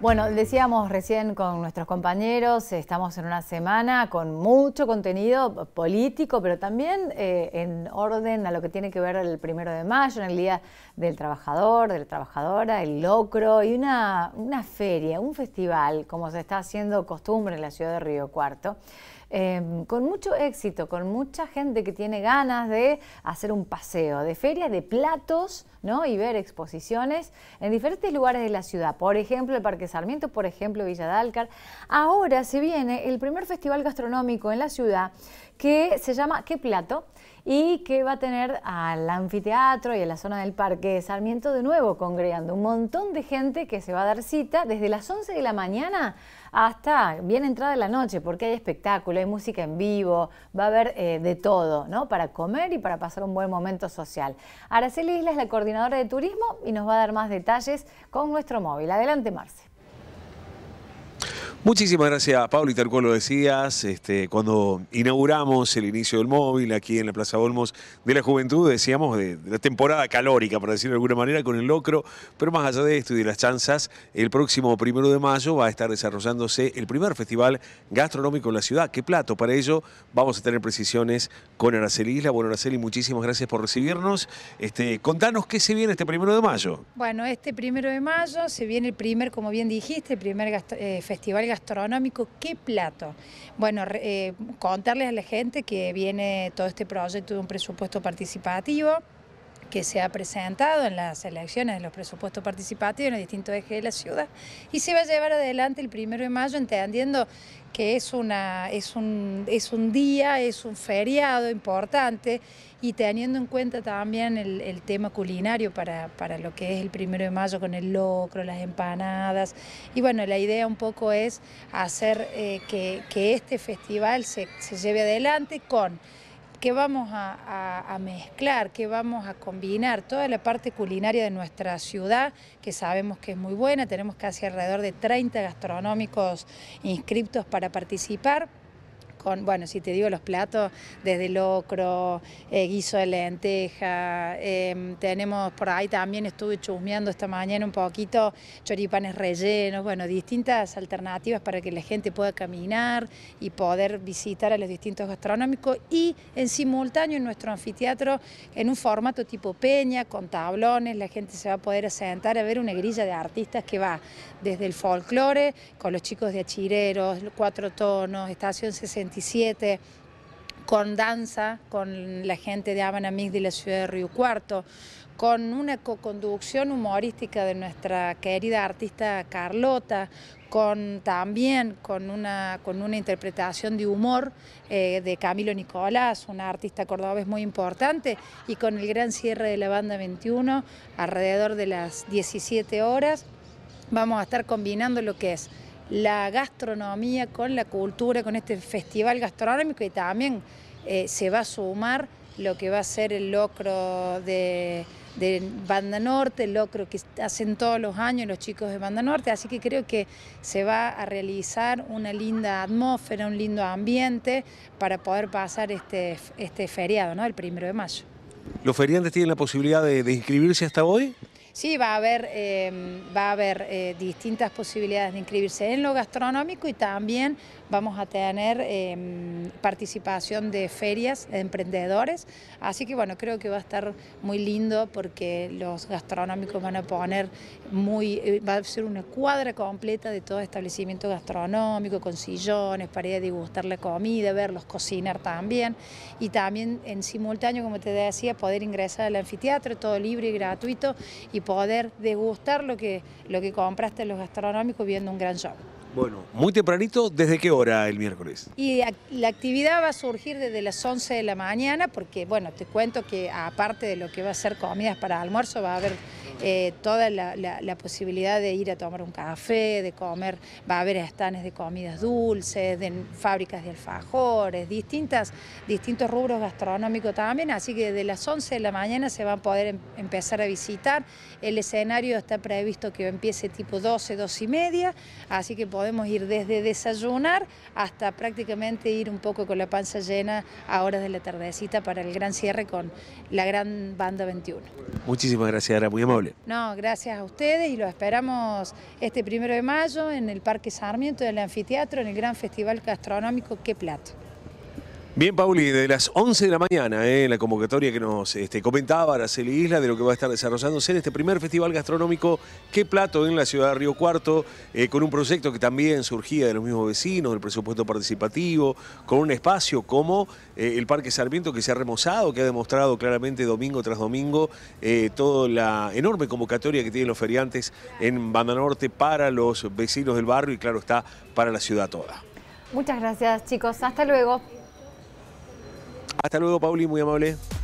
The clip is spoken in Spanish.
Bueno, decíamos recién con nuestros compañeros, estamos en una semana con mucho contenido político, pero también eh, en orden a lo que tiene que ver el primero de mayo, en el Día del Trabajador, de la Trabajadora, el locro y una, feria, un festival, como se está haciendo costumbre en la ciudad de Río Cuarto. Em, con mucho éxito, con mucha gente que tiene ganas de hacer un paseo de feria de platos ¿no? y ver exposiciones en diferentes lugares de la ciudad. Por ejemplo, el Parque Sarmiento, por ejemplo, Villa Alcar Ahora se viene el primer festival gastronómico en la ciudad que se llama ¿Qué plato? y que va a tener al anfiteatro y a la zona del Parque Sarmiento de nuevo congregando un montón de gente que se va a dar cita desde las 11 de la mañana hasta bien entrada la noche, porque hay espectáculo, hay música en vivo, va a haber eh, de todo, ¿no? Para comer y para pasar un buen momento social. Araceli Isla es la coordinadora de turismo y nos va a dar más detalles con nuestro móvil. Adelante, Marce. Muchísimas gracias, Pablo, y tal cual lo decías, este, cuando inauguramos el inicio del móvil aquí en la Plaza Olmos de la Juventud, decíamos de, la temporada calórica, para decirlo de alguna manera, con el locro, pero más allá de esto y de las chanzas, el próximo primero de mayo va a estar desarrollándose el primer festival gastronómico en la ciudad. ¿Qué plato? Para ello vamos a tener precisiones con Araceli Isla. Bueno, Araceli, muchísimas gracias por recibirnos. Este, contanos qué se viene este primero de mayo. Bueno, este primero de mayo se viene el primer, como bien dijiste, el primer eh, festival gastronómico, ¿qué plato? Bueno, eh, contarles a la gente que viene todo este proyecto de un presupuesto participativo que se ha presentado en las elecciones de los presupuestos participativos en los distintos ejes de la ciudad y se va a llevar adelante el primero de mayo entendiendo que es, una, es, un, es un día, es un feriado importante y teniendo en cuenta también el, tema culinario para, para, lo que es el primero de mayo con el locro, las empanadas. Y bueno, la idea un poco es hacer eh, que, este festival se lleve adelante con que vamos a, mezclar, que vamos a combinar, toda la parte culinaria de nuestra ciudad, que sabemos que es muy buena, tenemos casi alrededor de 30 gastronómicos inscriptos para participar con, bueno, si te digo los platos, desde locro, eh, guiso de lenteja, em, tenemos por ahí también estuve chusmeando esta mañana un poquito choripanes rellenos, bueno, distintas alternativas para que la gente pueda caminar y poder visitar a los distintos gastronómicos y en simultáneo en nuestro anfiteatro en un formato tipo peña, con tablones, la gente se va a poder sentar a ver una grilla de artistas que va desde el folclore, con los chicos de Achireros, Cuatro Tonos, Estación 60 con danza, con la gente de Habana de la ciudad de Río Cuarto, con una co-conducción humorística de nuestra querida artista Carlota, con, también con una, con una interpretación de humor eh, de Camilo Nicolás, una artista cordobés muy importante, y con el gran cierre de la banda 21 alrededor de las 17 horas. Vamos a estar combinando lo que es la gastronomía, con la cultura, con este festival gastronómico y también eh, se va a sumar lo que va a ser el locro de, de, Banda Norte, el locro que hacen todos los años los chicos de Banda Norte, así que creo que se va a realizar una linda atmósfera, un lindo ambiente para poder pasar este, este feriado, ¿no? el primero de mayo. ¿Los feriantes tienen la posibilidad de inscribirse hasta hoy? Sí, va a haber, em, va a haber eh, distintas posibilidades de inscribirse en lo gastronómico y también vamos a tener em, participación de ferias de emprendedores. Así que bueno, creo que va a estar muy lindo porque los gastronómicos van a poner muy, eh, va a ser una cuadra completa de todo establecimiento gastronómico, con sillones, para ir a degustar la comida, verlos cocinar también. Y también en simultáneo, como te decía, poder ingresar al anfiteatro, todo libre y gratuito. Y poder degustar lo que, lo que compraste en los gastronómicos viendo un gran show. Bueno, muy tempranito, ¿desde qué hora el miércoles? Y la actividad va a surgir desde las 11 de la mañana, porque bueno, te cuento que aparte de lo que va a ser comidas para almuerzo, va a haber eh, toda la, posibilidad de ir a tomar un café, de comer, va a haber estanes de comidas dulces, de fábricas de alfajores, distintas, distintos rubros gastronómicos también, así que de las 11 de la mañana se van a poder em, empezar a visitar, el escenario está previsto que empiece tipo 12, 12 y media, así que podemos ir desde desayunar hasta prácticamente ir un poco con la panza llena a horas de la tardecita para el gran cierre con la gran banda 21. Muchísimas gracias, era muy amable. No, gracias a ustedes y los esperamos este primero de mayo en el Parque Sarmiento del Anfiteatro, en el gran Festival Gastronómico Que Plato. Bien, Pauli, de las 11 de la mañana, ¿eh? la convocatoria que nos este, comentaba Araceli Isla de lo que va a estar desarrollándose en este primer festival gastronómico Qué Plato en la ciudad de Río Cuarto, eh, con un proyecto que también surgía de los mismos vecinos, del presupuesto participativo, con un espacio como eh, el Parque Sarmiento que se ha remozado, que ha demostrado claramente domingo tras domingo toda la enorme convocatoria que tienen los feriantes en Banda Norte para los vecinos del barrio y claro está, para la ciudad toda. Muchas gracias chicos, hasta luego. Hasta luego, Pauli, muy amable.